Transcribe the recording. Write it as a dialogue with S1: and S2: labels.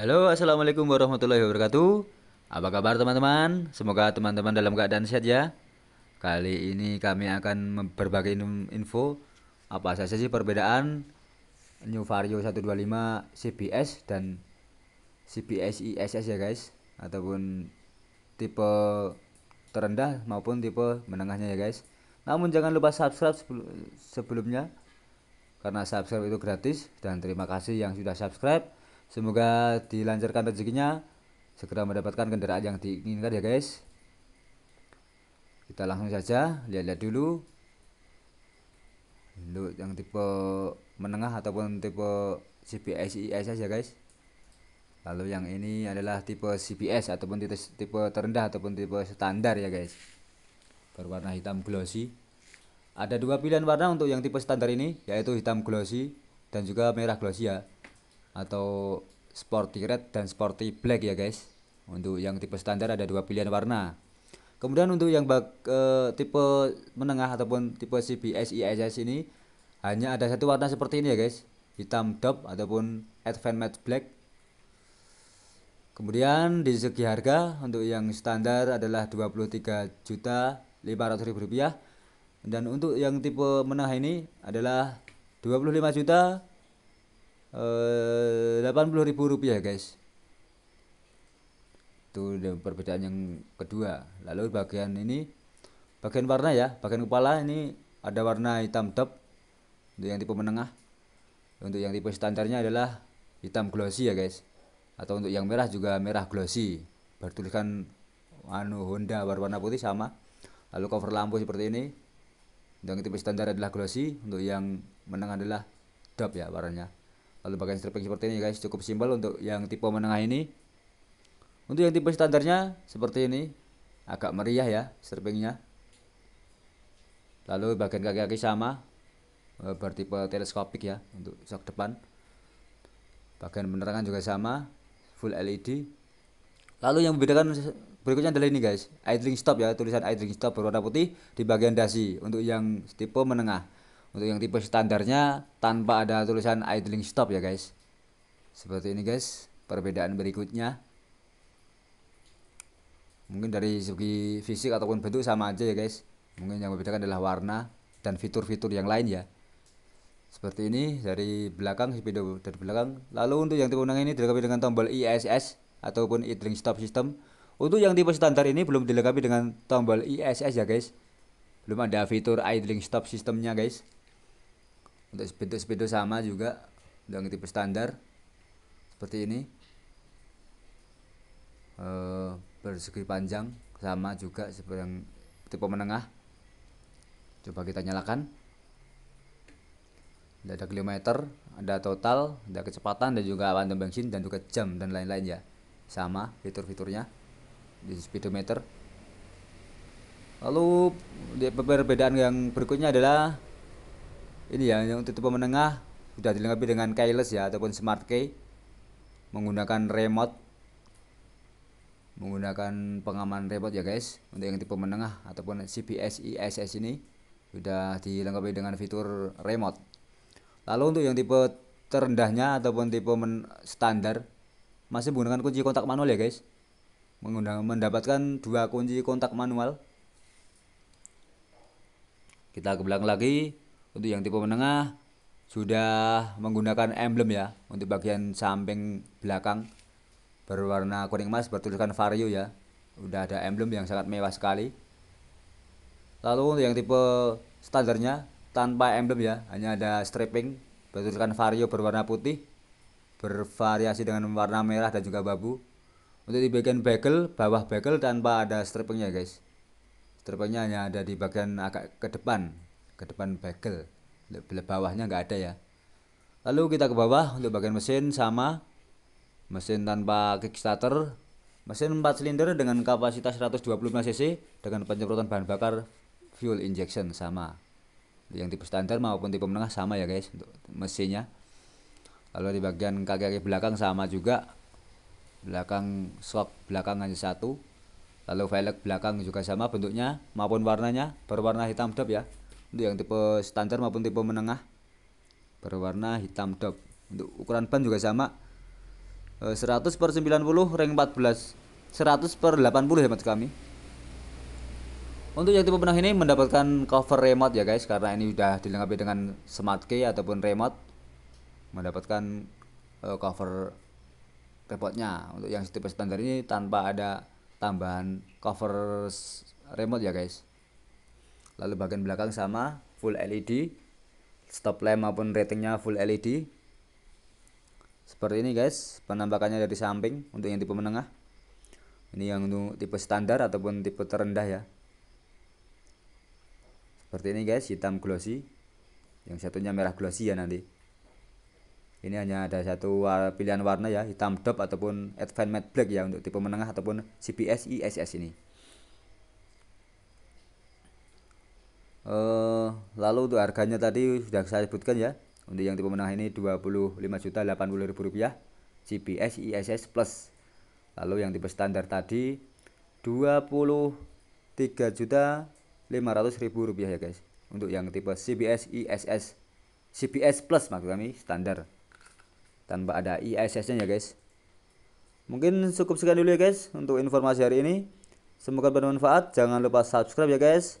S1: Halo, assalamualaikum warahmatullahi wabarakatuh. Apa kabar teman-teman? Semoga teman-teman dalam keadaan sehat ya. Kali ini kami akan berbagi info apa saja sih perbedaan New Vario 125 CBS dan CBS ISS ya guys, ataupun tipe terendah maupun tipe menengahnya ya guys. Namun jangan lupa subscribe sebelumnya karena subscribe itu gratis dan terima kasih yang sudah subscribe Semoga dilancarkan rezekinya, segera mendapatkan kendaraan yang diinginkan ya guys. Kita langsung saja lihat-lihat dulu. Untuk yang tipe menengah ataupun tipe CBS IS saja guys. Lalu yang ini adalah tipe CBS ataupun tipe, tipe terendah ataupun tipe standar ya guys. Berwarna hitam glossy. Ada dua pilihan warna untuk yang tipe standar ini yaitu hitam glossy dan juga merah glossy ya atau sporty red dan sporty black ya guys untuk yang tipe standar ada dua pilihan warna kemudian untuk yang bak, e, tipe menengah ataupun tipe CBS ISS ini hanya ada satu warna seperti ini ya guys hitam top ataupun advanced matte black kemudian di segi harga untuk yang standar adalah 23 juta 500 ribu rupiah dan untuk yang tipe menengah ini adalah 25 juta Eh, ribu rupiah guys itu perbedaan yang kedua lalu bagian ini bagian warna ya bagian kepala ini ada warna hitam top, untuk yang tipe menengah untuk yang tipe standarnya adalah hitam glossy ya guys atau untuk yang merah juga merah glossy bertuliskan anu Honda berwarna putih sama lalu cover lampu seperti ini untuk yang tipe standar adalah glossy untuk yang menengah adalah top ya warnanya lalu bagian stripping seperti ini guys cukup simpel untuk yang tipe menengah ini untuk yang tipe standarnya seperti ini agak meriah ya strippingnya lalu bagian kaki-kaki sama eh, bertipe teleskopik ya untuk shock depan bagian penerangan juga sama full LED lalu yang membedakan berikutnya adalah ini guys idling stop ya tulisan idling stop berwarna putih di bagian dasi untuk yang tipe menengah untuk yang tipe standarnya tanpa ada tulisan idling stop ya guys seperti ini guys perbedaan berikutnya mungkin dari segi fisik ataupun bentuk sama aja ya guys mungkin yang membedakan adalah warna dan fitur-fitur yang lain ya seperti ini dari belakang speedo dari belakang lalu untuk yang tipe undang ini dilengkapi dengan tombol ISS ataupun idling stop system untuk yang tipe standar ini belum dilengkapi dengan tombol ISS ya guys belum ada fitur idling stop systemnya guys untuk speedo-speedo sama juga dengan tipe standar seperti ini e, eh, bersegi panjang sama juga seperti yang tipe menengah coba kita nyalakan ada kilometer ada total ada kecepatan dan juga awan bensin dan juga jam dan lain-lain ya sama fitur-fiturnya di speedometer lalu di perbedaan yang berikutnya adalah ini ya untuk tipe menengah sudah dilengkapi dengan keyless ya ataupun smart key menggunakan remote menggunakan pengaman remote ya guys untuk yang tipe menengah ataupun CBS ISS ini sudah dilengkapi dengan fitur remote lalu untuk yang tipe terendahnya ataupun tipe men standar masih menggunakan kunci kontak manual ya guys menggunakan mendapatkan dua kunci kontak manual kita ke belakang lagi untuk yang tipe menengah sudah menggunakan emblem ya untuk bagian samping belakang berwarna kuning emas bertuliskan Vario ya. Udah ada emblem yang sangat mewah sekali. Lalu untuk yang tipe standarnya tanpa emblem ya, hanya ada stripping bertuliskan Vario berwarna putih bervariasi dengan warna merah dan juga babu. Untuk di bagian bagel, bawah bagel tanpa ada strippingnya guys. Strippingnya hanya ada di bagian agak ke depan ke depan bagel bawahnya nggak ada ya lalu kita ke bawah untuk bagian mesin sama mesin tanpa kickstarter mesin 4 silinder dengan kapasitas 125 cc dengan penyemprotan bahan bakar fuel injection sama yang tipe standar maupun tipe menengah sama ya guys untuk mesinnya lalu di bagian kaki-kaki belakang sama juga belakang shock belakang hanya satu lalu velg belakang juga sama bentuknya maupun warnanya berwarna hitam dap ya untuk yang tipe standar maupun tipe menengah berwarna hitam dok untuk ukuran ban juga sama 100 eh, per 90 ring 14 100 per 80 hemat kami untuk yang tipe menengah ini mendapatkan cover remote ya guys karena ini sudah dilengkapi dengan smart key ataupun remote mendapatkan eh, cover remote-nya untuk yang tipe standar ini tanpa ada tambahan cover remote ya guys lalu bagian belakang sama full LED stop lamp maupun ratingnya full LED seperti ini guys penampakannya dari samping untuk yang tipe menengah ini yang untuk tipe standar ataupun tipe terendah ya seperti ini guys hitam glossy yang satunya merah glossy ya nanti ini hanya ada satu pilihan warna ya hitam dop ataupun advanced matte black ya untuk tipe menengah ataupun CBS ISS ini Uh, lalu untuk harganya tadi sudah saya sebutkan ya. Untuk yang tipe menengah ini juta ribu rupiah GPS ISS Plus. Lalu yang tipe standar tadi juta ribu rupiah ya guys. Untuk yang tipe CBS ISS CBS Plus maksud kami standar tanpa ada ISS-nya ya guys. Mungkin cukup sekian dulu ya guys untuk informasi hari ini. Semoga bermanfaat. Jangan lupa subscribe ya guys.